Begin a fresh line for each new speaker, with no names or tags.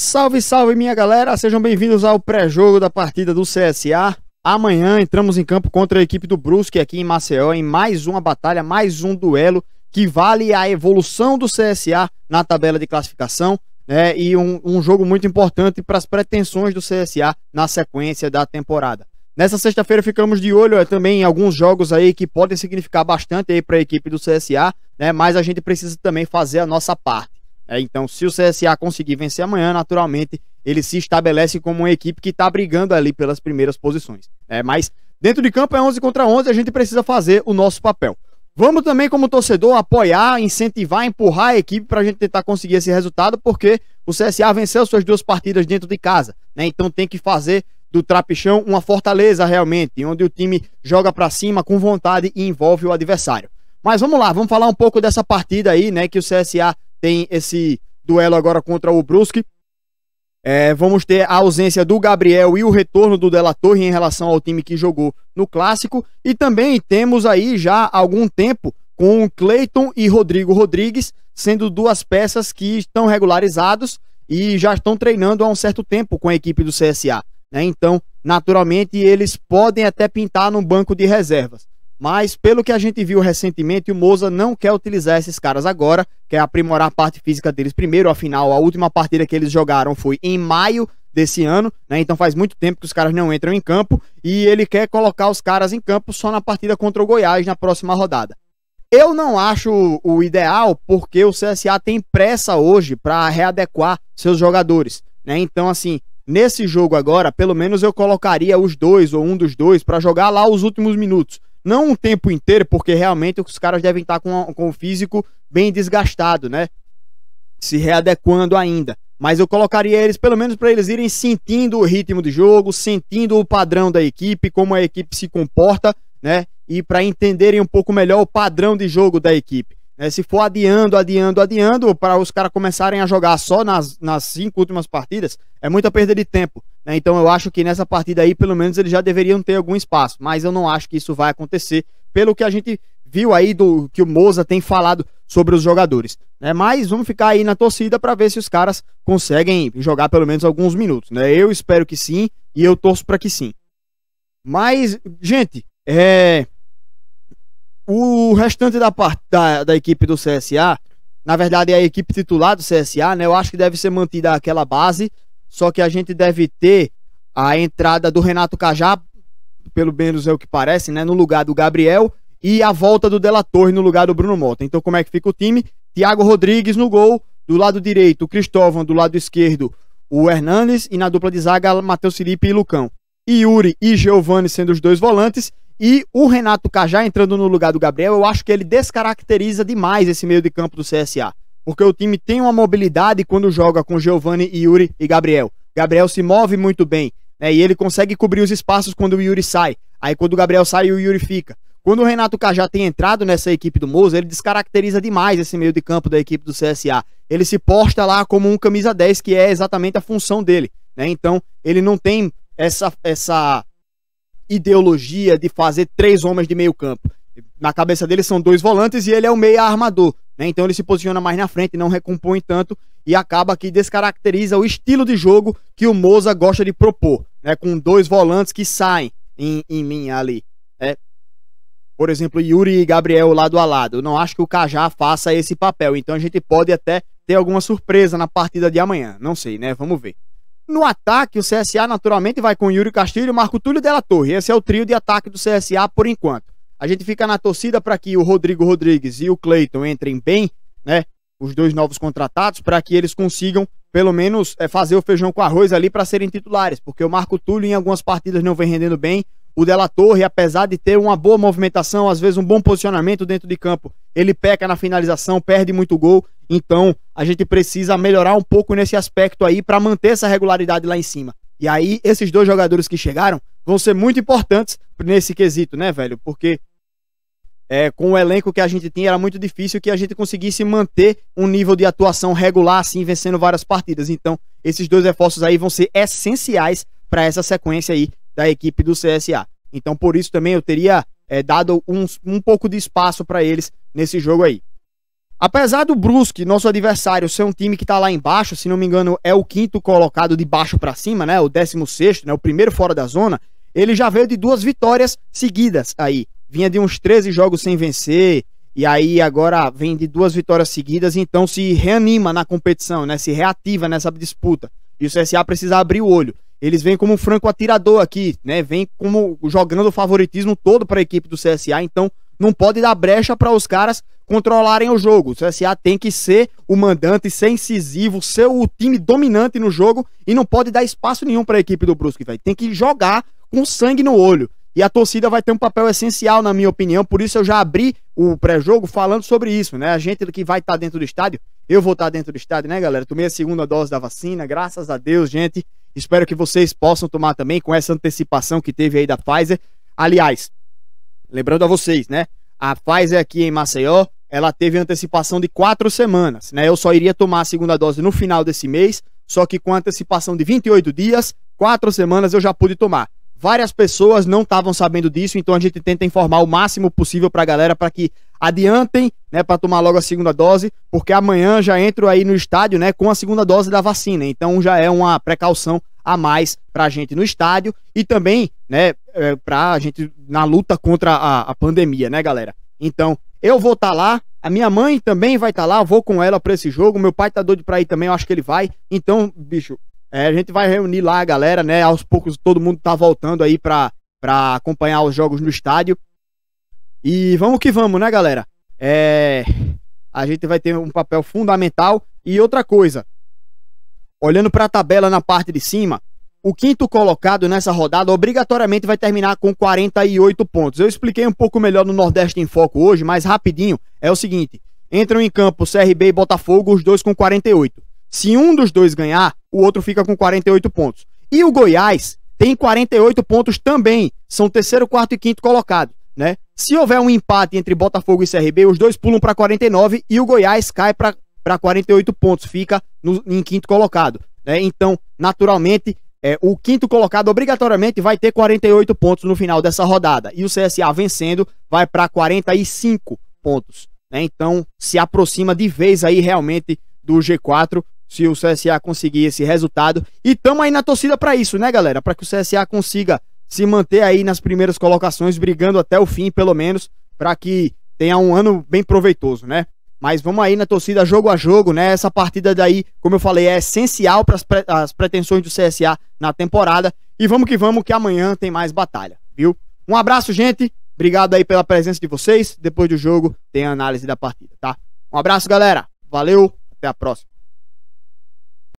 Salve, salve minha galera, sejam bem-vindos ao pré-jogo da partida do CSA. Amanhã entramos em campo contra a equipe do Brusque aqui em Maceió em mais uma batalha, mais um duelo que vale a evolução do CSA na tabela de classificação né, e um, um jogo muito importante para as pretensões do CSA na sequência da temporada. Nessa sexta-feira ficamos de olho é, também em alguns jogos aí que podem significar bastante para a equipe do CSA, né, mas a gente precisa também fazer a nossa parte. É, então, se o CSA conseguir vencer amanhã, naturalmente ele se estabelece como uma equipe que está brigando ali pelas primeiras posições. É, mas dentro de campo é 11 contra 11, a gente precisa fazer o nosso papel. Vamos também, como torcedor, apoiar, incentivar, empurrar a equipe para a gente tentar conseguir esse resultado, porque o CSA venceu suas duas partidas dentro de casa. Né? Então tem que fazer do Trapichão uma fortaleza realmente, onde o time joga para cima com vontade e envolve o adversário. Mas vamos lá, vamos falar um pouco dessa partida aí, né, que o CSA tem esse duelo agora contra o Brusque. É, vamos ter a ausência do Gabriel e o retorno do Della Torre em relação ao time que jogou no clássico. E também temos aí já algum tempo com Cleiton e Rodrigo Rodrigues sendo duas peças que estão regularizados e já estão treinando há um certo tempo com a equipe do CSA. Né? Então, naturalmente, eles podem até pintar no banco de reservas. Mas, pelo que a gente viu recentemente, o Moza não quer utilizar esses caras agora, quer aprimorar a parte física deles primeiro. Afinal, a última partida que eles jogaram foi em maio desse ano, né? Então faz muito tempo que os caras não entram em campo e ele quer colocar os caras em campo só na partida contra o Goiás na próxima rodada. Eu não acho o ideal porque o CSA tem pressa hoje para readequar seus jogadores, né? Então assim, nesse jogo agora, pelo menos eu colocaria os dois ou um dos dois para jogar lá os últimos minutos não um tempo inteiro, porque realmente os caras devem estar com, com o físico bem desgastado, né? Se readequando ainda. Mas eu colocaria eles, pelo menos, para eles irem sentindo o ritmo de jogo, sentindo o padrão da equipe, como a equipe se comporta, né? E para entenderem um pouco melhor o padrão de jogo da equipe. Né? se for adiando, adiando, adiando, para os caras começarem a jogar só nas, nas cinco últimas partidas, é muita perda de tempo. Né? Então eu acho que nessa partida aí, pelo menos, eles já deveriam ter algum espaço. Mas eu não acho que isso vai acontecer, pelo que a gente viu aí do que o Moza tem falado sobre os jogadores. Né? Mas vamos ficar aí na torcida para ver se os caras conseguem jogar pelo menos alguns minutos. Né? Eu espero que sim e eu torço para que sim. Mas, gente, é... o restante da, parte da, da equipe do CSA, na verdade é a equipe titular do CSA, né? eu acho que deve ser mantida aquela base só que a gente deve ter a entrada do Renato Cajá, pelo menos é o que parece, né? No lugar do Gabriel e a volta do Dela Torre no lugar do Bruno Mota. Então, como é que fica o time? Thiago Rodrigues no gol, do lado direito, o Cristóvão, do lado esquerdo, o Hernanes e na dupla de zaga, Matheus Felipe e Lucão. E Yuri e Giovani sendo os dois volantes e o Renato Cajá entrando no lugar do Gabriel. Eu acho que ele descaracteriza demais esse meio de campo do CSA porque o time tem uma mobilidade quando joga com Giovani, Yuri e Gabriel. Gabriel se move muito bem, né? E ele consegue cobrir os espaços quando o Yuri sai. Aí quando o Gabriel sai, o Yuri fica. Quando o Renato Cajá tem entrado nessa equipe do Moza, ele descaracteriza demais esse meio de campo da equipe do CSA. Ele se posta lá como um camisa 10, que é exatamente a função dele. Né? Então, ele não tem essa, essa ideologia de fazer três homens de meio campo. Na cabeça dele são dois volantes e ele é o meia armador. Né? Então ele se posiciona mais na frente, não recompõe tanto e acaba que descaracteriza o estilo de jogo que o Moza gosta de propor, né? com dois volantes que saem em, em linha ali. Né? Por exemplo, Yuri e Gabriel lado a lado. não acho que o Cajá faça esse papel, então a gente pode até ter alguma surpresa na partida de amanhã. Não sei, né? Vamos ver. No ataque, o CSA naturalmente vai com Yuri Castilho, e Marco Túlio Della Torre. Esse é o trio de ataque do CSA por enquanto. A gente fica na torcida para que o Rodrigo Rodrigues e o Cleiton entrem bem, né? Os dois novos contratados, para que eles consigam, pelo menos, é, fazer o feijão com arroz ali para serem titulares, porque o Marco Túlio em algumas partidas não vem rendendo bem. O Della Torre, apesar de ter uma boa movimentação, às vezes um bom posicionamento dentro de campo, ele peca na finalização, perde muito gol. Então, a gente precisa melhorar um pouco nesse aspecto aí para manter essa regularidade lá em cima. E aí, esses dois jogadores que chegaram vão ser muito importantes nesse quesito, né, velho? Porque é, com o elenco que a gente tinha, era muito difícil que a gente conseguisse manter um nível de atuação regular, assim, vencendo várias partidas. Então, esses dois reforços aí vão ser essenciais para essa sequência aí da equipe do CSA. Então, por isso também eu teria é, dado um, um pouco de espaço para eles nesse jogo aí. Apesar do Brusque, nosso adversário, ser um time que está lá embaixo, se não me engano, é o quinto colocado de baixo para cima, né? O décimo sexto, né? O primeiro fora da zona. Ele já veio de duas vitórias seguidas aí vinha de uns 13 jogos sem vencer, e aí agora vem de duas vitórias seguidas, então se reanima na competição, né? Se reativa nessa disputa. E o CSA precisa abrir o olho. Eles vêm como um franco atirador aqui, né? Vem como jogando o favoritismo todo para a equipe do CSA, então não pode dar brecha para os caras controlarem o jogo. O CSA tem que ser o mandante, ser incisivo, ser o time dominante no jogo e não pode dar espaço nenhum para a equipe do Brusque, velho. Tem que jogar com sangue no olho. E a torcida vai ter um papel essencial, na minha opinião. Por isso eu já abri o pré-jogo falando sobre isso, né? A gente que vai estar tá dentro do estádio, eu vou estar tá dentro do estádio, né, galera? Tomei a segunda dose da vacina, graças a Deus, gente. Espero que vocês possam tomar também com essa antecipação que teve aí da Pfizer. Aliás, lembrando a vocês, né? A Pfizer aqui em Maceió, ela teve antecipação de quatro semanas, né? Eu só iria tomar a segunda dose no final desse mês, só que com antecipação de 28 dias, quatro semanas eu já pude tomar. Várias pessoas não estavam sabendo disso, então a gente tenta informar o máximo possível para a galera para que adiantem, né, para tomar logo a segunda dose, porque amanhã já entro aí no estádio, né, com a segunda dose da vacina. Então já é uma precaução a mais para a gente no estádio e também, né, é, para a gente na luta contra a, a, pandemia, né, galera. Então eu vou estar tá lá, a minha mãe também vai estar tá lá, vou com ela para esse jogo. Meu pai tá doido para ir também, eu acho que ele vai. Então, bicho, é, a gente vai reunir lá a galera, né? Aos poucos todo mundo tá voltando aí pra, pra acompanhar os jogos no estádio. E vamos que vamos, né, galera? É, a gente vai ter um papel fundamental. E outra coisa, olhando para a tabela na parte de cima, o quinto colocado nessa rodada obrigatoriamente vai terminar com 48 pontos. Eu expliquei um pouco melhor no Nordeste em Foco hoje, mas rapidinho é o seguinte: entram em campo CRB e Botafogo, os dois com 48. Se um dos dois ganhar, o outro fica com 48 pontos. E o Goiás tem 48 pontos também, são terceiro, quarto e quinto colocado, né? Se houver um empate entre Botafogo e CRB, os dois pulam para 49 e o Goiás cai para 48 pontos, fica no, em quinto colocado, né? Então, naturalmente, é, o quinto colocado obrigatoriamente vai ter 48 pontos no final dessa rodada. E o CSA vencendo vai para 45 pontos. Né? Então se aproxima de vez aí realmente do G4 se o CSA conseguir esse resultado. E estamos aí na torcida para isso, né, galera? Para que o CSA consiga se manter aí nas primeiras colocações, brigando até o fim, pelo menos, para que tenha um ano bem proveitoso, né? Mas vamos aí na torcida jogo a jogo, né? Essa partida daí, como eu falei, é essencial para pre as pretensões do CSA na temporada. E vamos que vamos, que amanhã tem mais batalha, viu? Um abraço, gente. Obrigado aí pela presença de vocês. Depois do jogo tem a análise da partida, tá? Um abraço, galera. Valeu, até a próxima.